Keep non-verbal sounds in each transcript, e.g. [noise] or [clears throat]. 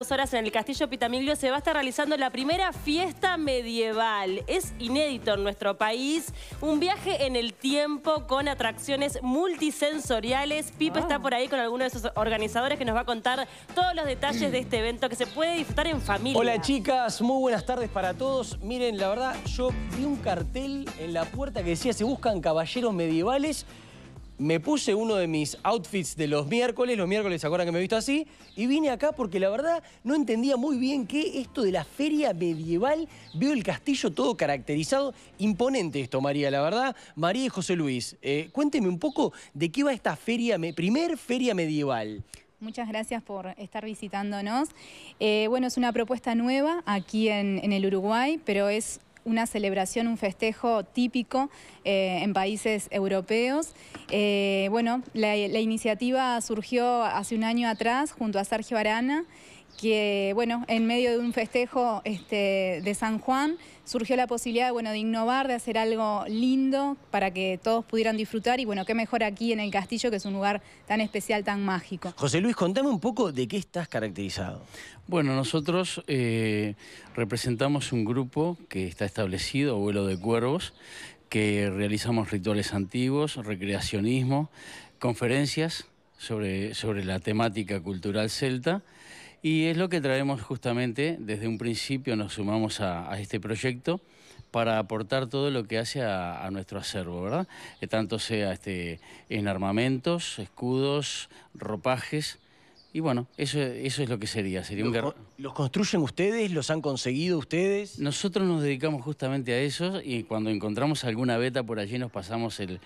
Dos horas en el Castillo Pitamiglio se va a estar realizando la primera fiesta medieval. Es inédito en nuestro país. Un viaje en el tiempo con atracciones multisensoriales. Pipo está ah. por ahí con alguno de sus organizadores que nos va a contar todos los detalles de este evento que se puede disfrutar en familia. Hola chicas, muy buenas tardes para todos. Miren, la verdad, yo vi un cartel en la puerta que decía se buscan caballeros medievales me puse uno de mis outfits de los miércoles, los miércoles se acuerdan que me he visto así, y vine acá porque la verdad no entendía muy bien qué esto de la feria medieval, veo el castillo todo caracterizado, imponente esto María, la verdad, María y José Luis, eh, cuénteme un poco de qué va esta feria, primer feria medieval. Muchas gracias por estar visitándonos. Eh, bueno, es una propuesta nueva aquí en el Uruguay, pero es una celebración, un festejo típico eh, en países europeos. Eh, bueno, la, la iniciativa surgió hace un año atrás junto a Sergio Arana que, bueno, en medio de un festejo este, de San Juan surgió la posibilidad, bueno, de innovar, de hacer algo lindo para que todos pudieran disfrutar y, bueno, qué mejor aquí en el castillo, que es un lugar tan especial, tan mágico. José Luis, contame un poco de qué estás caracterizado. Bueno, nosotros eh, representamos un grupo que está establecido, Vuelo de Cuervos, que realizamos rituales antiguos, recreacionismo, conferencias sobre, sobre la temática cultural celta y es lo que traemos justamente, desde un principio nos sumamos a, este proyecto para aportar todo lo que hace a, nuestro acervo, ¿verdad? Que eh, tanto sea este, en armamentos, escudos, ropajes, y bueno, eso, eso es lo que sería. sería un ¿Los, construyen ustedes? ¿Los han conseguido ustedes? Nosotros nos dedicamos justamente a eso y cuando encontramos alguna beta por allí nos pasamos el,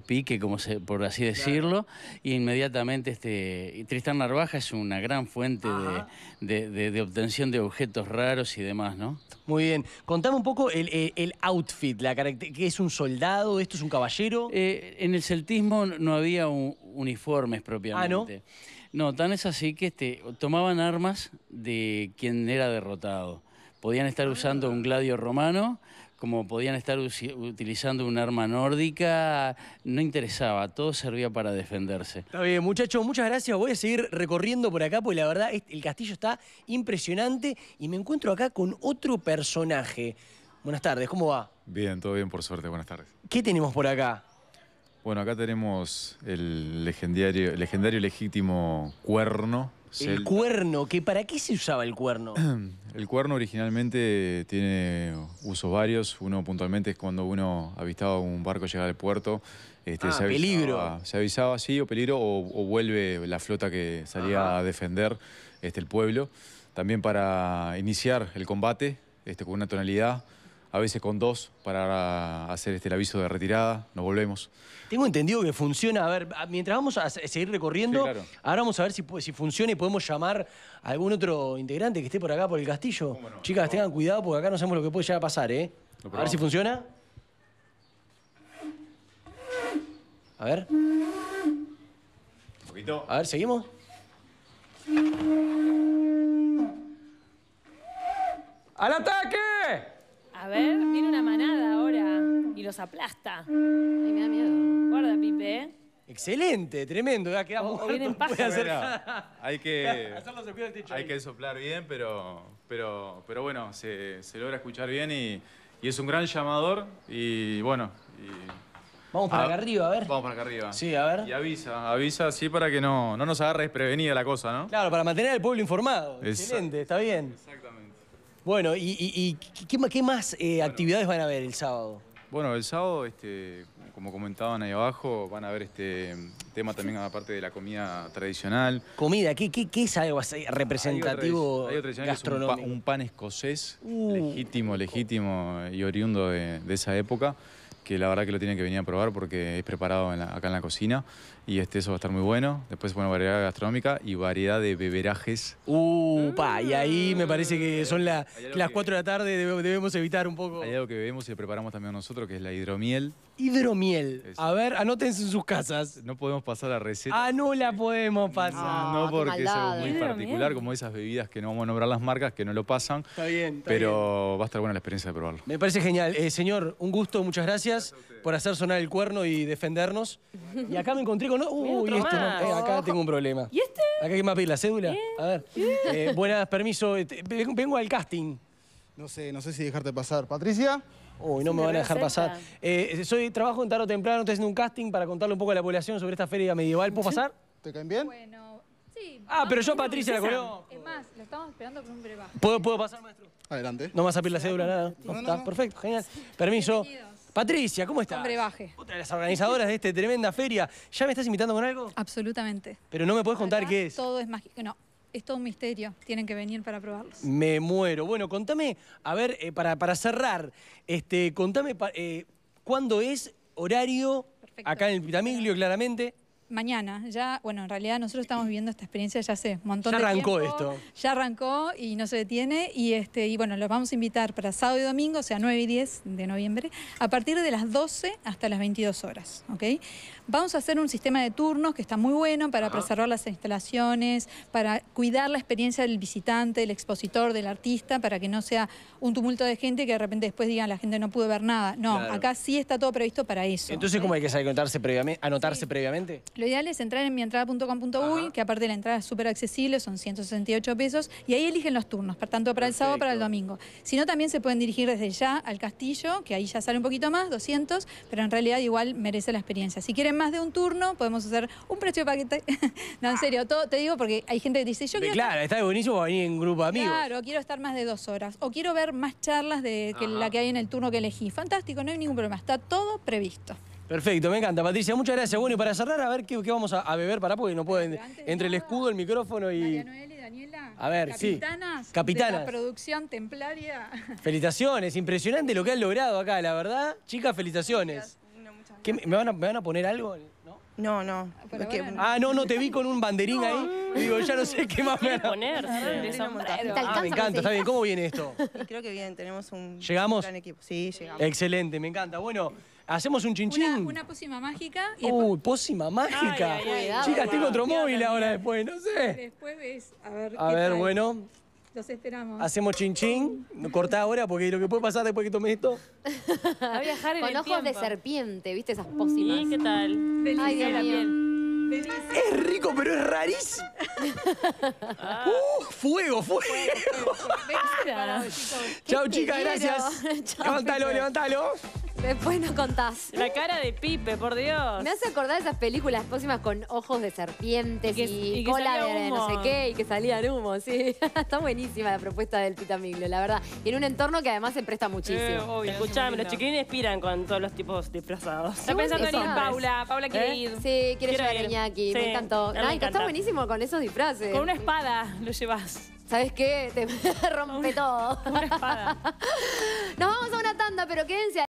pique, como se, por así decirlo, y inmediatamente este, Tristán Narvaja es una gran fuente de, obtención de objetos raros y demás, ¿no? Muy bien. Contame un poco el, outfit, la que es un soldado, esto es un caballero. Eh, en el celtismo no había uniformes ah, propiamente. Ah, no, tan es así que este, tomaban armas de quien era derrotado. Podían estar usando un gladio romano, como podían estar utilizando un arma nórdica, no interesaba, todo servía para defenderse. Está bien, muchachos, muchas gracias. Voy a seguir recorriendo por acá porque la verdad este, el castillo está impresionante y me encuentro acá con otro personaje. Buenas tardes, ¿cómo va? Bien, todo bien, por suerte, buenas tardes. ¿Qué tenemos por acá? Bueno, acá tenemos el legendario, legendario legítimo cuerno. El cuerno, que ¿para qué se usaba el cuerno? [clears throat] El cuerno originalmente tiene usos varios. Uno puntualmente es cuando uno avistaba un barco llegar al puerto. Este, ah, se peligro. Se avisaba, sí, o peligro, o, vuelve la flota que salía a defender este, el pueblo. También para iniciar el combate este, con una tonalidad a veces con dos para hacer este, el aviso de retirada, nos volvemos. Tengo entendido que funciona, a ver, mientras vamos a seguir recorriendo, ahora vamos a ver si, funciona y podemos llamar a algún otro integrante que esté por acá, por el castillo. Chicas, tengan cuidado porque acá no sabemos lo que puede llegar a pasar, ¿eh? a ver si funciona. A ver. Un poquito. A ver, seguimos. ¡Al ataque! A ver, viene una manada ahora y los aplasta. Ay, me da miedo. Guarda, Pipe. ¿eh? Excelente, tremendo, ya quedamos. O, en [laughs] paz. hay que [laughs] Hay que soplar bien, pero pero pero bueno, se, logra escuchar bien y, es un gran llamador y bueno, y, Vamos para ah, acá arriba, a ver. Vamos para acá arriba. Sí, a ver. Y avisa, avisa así para que no, no nos agarres prevenida la cosa, ¿no? Claro, para mantener al pueblo informado. Excelente, está bien. Exactamente. Bueno, ¿y, qué, más eh, actividades van a haber el sábado? Bueno, el sábado, este, como comentaban ahí abajo, van a haber este tema también aparte de la comida tradicional. ¿Comida? ¿Qué, qué, es algo representativo de gastronómico? un, pan, escocés, uh. legítimo, legítimo y oriundo de esa época que la verdad que lo tienen que venir a probar porque es preparado acá en la cocina y este eso va a estar muy bueno. Después, bueno, variedad gastronómica y variedad de beberajes. ¡Upa! y ah. ahí me parece que son las 4 de la tarde, debemos evitar un poco. Hay algo que bebemos y preparamos también nosotros, que es la hidromiel. Hidromiel. A ver, anótense en sus casas. No podemos pasar la receta. Ah, no la podemos pasar. No, ah, porque es muy ¿eh? particular, como esas bebidas que no vamos a nombrar las marcas, que no lo pasan. Está bien, está pero va a estar buena la experiencia de probarlo. Me parece genial. Eh, señor, un gusto, muchas gracias por hacer sonar el cuerno y defendernos. Y acá me encontré con... Uy, uh, no, eh, acá tengo un problema. ¿Y este? Acá hay más la cédula. A ver. Eh, buenas, permiso. Este, vengo al casting. No sé, no sé si dejarte pasar. ¿Patricia? Uy, no me, van a dejar pasar. Eh, soy trabajo en Taro Temprano, estoy haciendo un casting para contarle un poco a la población sobre esta feria medieval. ¿Puedo pasar? ¿Te caen bien? Bueno, sí. Ah, pero yo Patricia la Es más, lo estamos esperando con un breve. ¿Puedo, ¿Puedo pasar, maestro? Adelante. No vas a pedir la cédula, nada. perfecto, genial. Permiso. Patricia, ¿cómo estás? Hombre, baje. Otra de las organizadoras de esta tremenda feria. ¿Ya me estás invitando con algo? Absolutamente. Pero no me puedes contar qué es. Todo es mágico. No, es todo un misterio. Tienen que venir para probarlos. Me muero. Bueno, contame, a ver, eh, para, para cerrar, este, contame eh, cuándo es horario acá en el Pitamiglio, claramente mañana. Ya, bueno, en realidad nosotros estamos viviendo esta experiencia ya hace un montón de tiempo. Ya arrancó esto. Ya arrancó y no se detiene. Y este, y bueno, los vamos a invitar para sábado y domingo, o sea, 9 y 10 de noviembre, a partir de las 12 hasta las 22 horas, ¿ok? Vamos a hacer un sistema de turnos que está muy bueno para preservar las instalaciones, para cuidar la experiencia del visitante, del expositor, del artista, para que no sea un tumulto de gente que de repente después digan la gente no pudo ver nada. No, acá sí está todo previsto para eso. Entonces, ¿cómo hay que anotarse previamente? ¿Anotarse previamente? lo ideal es entrar en mientrada.com.uy, que aparte la entrada es súper accesible, son 168 pesos, y ahí eligen los turnos, tanto para el sábado para el domingo. Si no, también se pueden dirigir desde ya al castillo, que ahí ya sale un poquito más, 200, pero en realidad igual merece la experiencia. Si quieren más de un turno, podemos hacer un precio paquete. [laughs] no, en serio, todo, te digo porque hay gente que dice, yo quiero... Claro, está buenísimo para venir en grupo de amigos. Claro, quiero estar más de dos horas, o quiero ver más charlas de que la que hay en el turno que elegí. Fantástico, no hay ningún problema, está todo previsto. Perfecto, me encanta, Patricia. Muchas gracias. Bueno, y para cerrar, a ver qué, qué vamos a, beber para porque no pueden. Entre el escudo, el micrófono y. María y Daniela. A ver, sí. Capitanas. De la producción templaria. Felicitaciones, impresionante lo que han logrado acá, la verdad. Chicas, felicitaciones. ¿Me, van a, poner algo? No, ah, no. Ah, no, no, te vi con un banderín ahí. digo, ya no sé qué más me poner. Ah, ah, me encanta, está bien. ¿Cómo viene esto? creo que bien, tenemos un gran equipo. Sí, llegamos. Excelente, me encanta. Bueno. Hacemos un chinchín. Una, pócima mágica. Y Uy, pócima mágica. Chicas, tengo otro móvil ahora después, no sé. Después ves, a ver. A ver, bueno. Los esperamos. Hacemos chinchín. Cortá ahora porque lo que puede pasar después que tome esto. a viajar en el Con ojos de serpiente, ¿viste esas mm, pócimas? ¿Y ¿qué tal? Feliz Ay, Dios mío. Es rico, pero es rarísimo. Uh, [laughs] fuego, fuego. fuego, fuego, Chao, chicas, gracias. [laughs] Chau, levántalo. levantalo. Después nos contás. La cara de Pipe, por Dios. Me hace acordar esas películas próximas con ojos de serpientes y, cola de no sé qué y que salían humo, sí. [laughs] Está buenísima la propuesta del Pitamiglio, la verdad. Y en un entorno que además se presta muchísimo. Eh, escuchame, los chiquilines inspiran con todos los tipos disfrazados. Está pensando en Paula, Paula quiere ¿Eh? ir. Sí, quiere llevar a Iñaki, me encantó. Ay, está buenísimo con esos disfraces. Con una espada lo llevas. ¿Sabes qué? Te [laughs] rompe todo. Una espada. [laughs] Nos vamos a una tanda, pero quédense